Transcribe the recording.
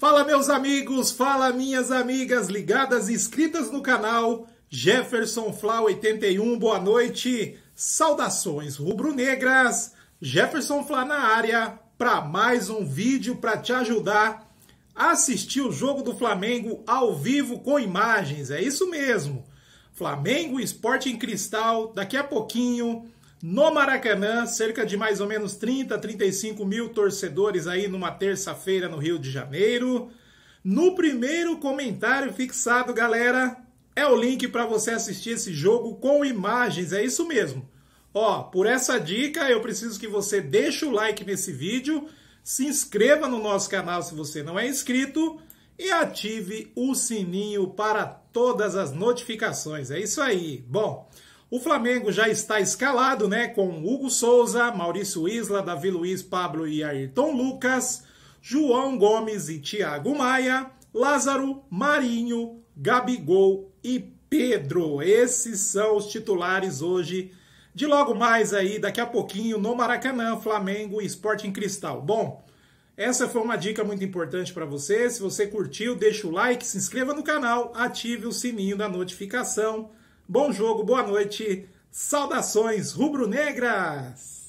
Fala meus amigos, fala minhas amigas ligadas e inscritas no canal Jefferson Fla 81. Boa noite. Saudações rubro-negras. Jefferson Fla na área para mais um vídeo para te ajudar a assistir o jogo do Flamengo ao vivo com imagens. É isso mesmo. Flamengo Sporting Cristal, daqui a pouquinho no Maracanã, cerca de mais ou menos 30, 35 mil torcedores aí numa terça-feira no Rio de Janeiro. No primeiro comentário fixado, galera, é o link para você assistir esse jogo com imagens, é isso mesmo. Ó, por essa dica, eu preciso que você deixe o like nesse vídeo, se inscreva no nosso canal se você não é inscrito e ative o sininho para todas as notificações. É isso aí. Bom, o Flamengo já está escalado, né? Com Hugo Souza, Maurício Isla, Davi Luiz, Pablo e Ayrton Lucas, João Gomes e Thiago Maia, Lázaro, Marinho, Gabigol e Pedro. Esses são os titulares hoje. De logo mais aí, daqui a pouquinho, no Maracanã, Flamengo e Sporting Cristal. Bom, essa foi uma dica muito importante para você. Se você curtiu, deixa o like, se inscreva no canal, ative o sininho da notificação Bom jogo, boa noite. Saudações rubro-negras!